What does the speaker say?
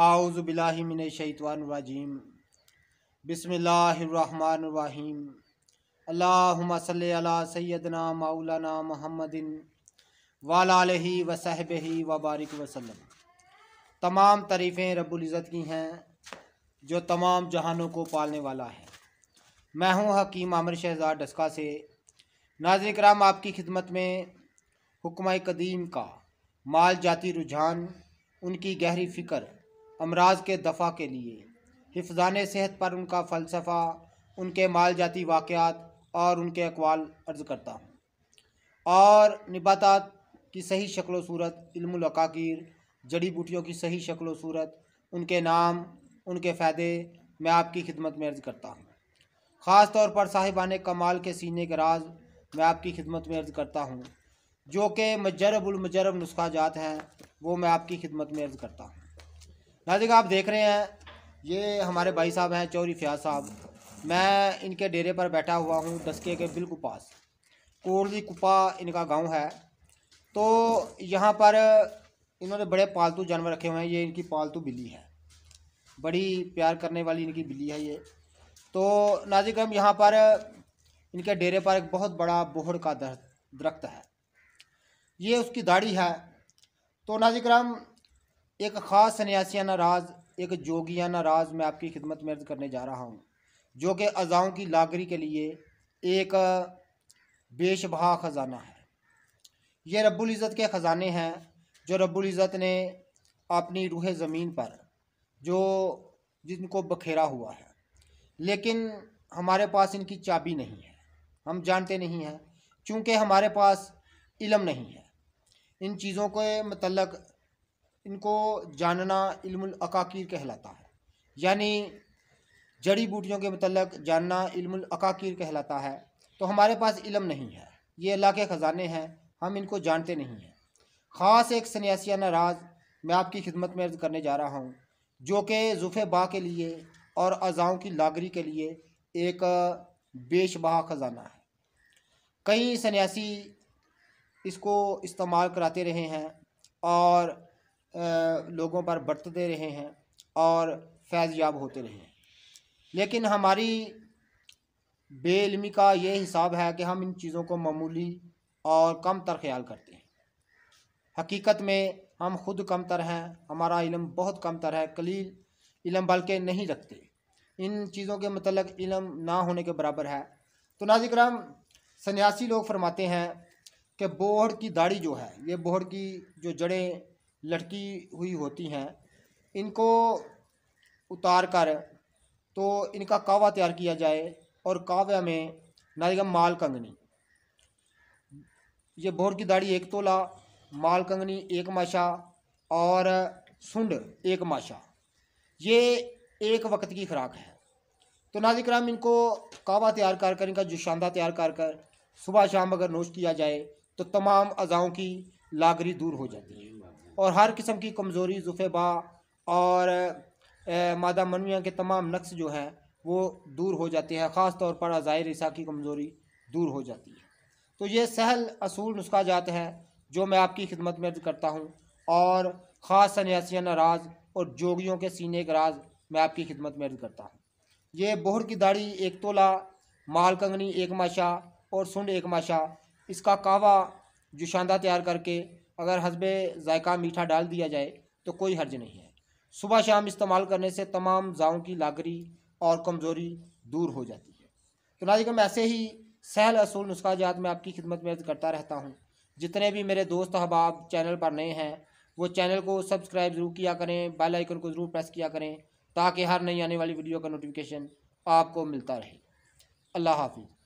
आउज़बिल्लिमिनशैतवानवाजीम बसमीम अल्लाहुम्मा सल्ली अला सैदना मौलाना मोहम्मदिन व वसहब ही वबारक वसलम तमाम तारीफ़ें रबुल्ज़त की हैं जो तमाम जहानों को पालने वाला है मैं हूँ हकीम आमिर शहजाद डस्का से नाजन कराम आपकी खिदमत में हुक्म कदीम का माल जाती रुझान उनकी गहरी फ़िक्र अमराज के दफ़ा के लिए हिफजान सेहत पर उनका फ़लसफ़ा उनके माल जाती वाक़ात और उनके अकवाल अर्ज़ करता हूँ और नबातात की सही शक्ल सूरत इल्मीर जड़ी बूटियों की सही शक्ल सूरत उनके नाम उनके फ़ायदे मैं आपकी खिदमत में अर्ज़ करता हूँ ख़ास तौर पर साहिबान कमाल के सीने के राज मैं आपकी खिदमत में अर्ज़ करता हूँ जो कि मजरबुलमजरब नुस्खा जात हैं वो मैं आपकी खिदमत में अर्ज़ करता हूँ नाजिक आप देख रहे हैं ये हमारे भाई साहब हैं चौरी फयाज साहब मैं इनके डेरे पर बैठा हुआ हूँ दसके के बिल्कुल पास कोरली कुपा इनका गांव है तो यहाँ पर इन्होंने बड़े पालतू जानवर रखे हुए हैं ये इनकी पालतू बिल्ली है बड़ी प्यार करने वाली इनकी बिल्ली है ये तो नाजिक हम यहाँ पर इनके डेरे पर एक बहुत बड़ा बोहड़ का दर दरख्त है ये उसकी दाढ़ी है तो नाजिक राम एक ख़ास सन्यासियाना राज एक जोगियाना राज मैं आपकी खिदमत में अर्ज़ करने जा रहा हूँ जो कि अज़ाओं की लागरी के लिए एक बेशबहा ख़जाना है ये रब्ज़त के ख़जाने हैं जो रब्ज़त ने अपनी रूह ज़मीन पर जो जिनको बखेरा हुआ है लेकिन हमारे पास इनकी चाबी नहीं है हम जानते नहीं हैं चूँकि हमारे पास इलम नहीं है इन चीज़ों के मतलब इनको जानना इल्मीर कहलाता है यानी जड़ी बूटियों के मतलब जानना इल्मीर कहलाता है तो हमारे पास इलम नहीं है ये अल्लाह के ख़जाने हैं हम इनको जानते नहीं हैं ख़ास एक सन्यासिया नाराज़ मैं आपकी खिदमत में अर्ज़ करने जा रहा हूँ जो कि जुफ़े बा के लिए और अज़ाओं की लागरी के लिए एक बेशबहा ख़जाना है कई सन्यासी इसको इस्तेमाल कराते रहे हैं और लोगों पर बरतते रहे हैं और फैज़याब होते रहे हैं लेकिन हमारी बेलमी का ये हिसाब है कि हम इन चीज़ों को मामूली और कम तर ख्याल करते हैं हकीकत में हम खुद कम तर हैं हमारा इलम बहुत कम तर है कलील इलम बल्कि नहीं रखते इन चीज़ों के मतलब इलम ना होने के बराबर है तो नाजिक्राम सन्यासी लोग फरमाते हैं कि बोहड़ की दाढ़ी जो है ये बोहड़ की जो जड़ें लटकी हुई होती हैं इनको उतार कर तो इनका कावा तैयार किया जाए और कावे में नारिगम माल कंगनी ये भोर की दाढ़ी एक तोला माल कंगनी एक माशा और सुंड एक माशा ये एक वक्त की खुराक है तो नाजिक राम इनको कावा तैयार कर कर इनका जुशांदा तैयार कर कर सुबह शाम अगर नोश किया जाए तो तमाम अज़ाओं की लागरी दूर हो जाती है और हर किस्म की कमज़ोरी जुफेबा और मादा मनविया के तमाम नक्स जो हैं वो दूर हो जाते हैं ख़ास तौर पर अज़ाहिर ईसा की कमज़ोरी दूर हो जाती है तो ये सहल असूल नुस्खा जात है जो मैं आपकी खिदमत में अर्ज करता हूँ और ख़ास सन्यासियान राज और जोगियों के सीने का राज मैं आपकी खिदमत में अर्ज करता हूँ ये बोहर की दाढ़ी एक तोला माल कंगनी एक माशा और सुंड एक माशा इसका कावा जुशानदा तैयार करके अगर हसब जायका मीठा डाल दिया जाए तो कोई हर्ज नहीं है सुबह शाम इस्तेमाल करने से तमाम जाओं की लागरी और कमज़ोरी दूर हो जाती है तो नाजिकम ऐसे ही सहल असूल नुस्खा जात में आपकी खिदमत में करता रहता हूँ जितने भी मेरे दोस्त अहबाब चैनल पर नए हैं वो चैनल को सब्सक्राइब ज़रूर किया करें बेल आइकन को ज़रूर प्रेस किया करें ताकि हर नई आने वाली वीडियो का नोटिफिकेशन आपको मिलता रहे अल्लाह हाफिज़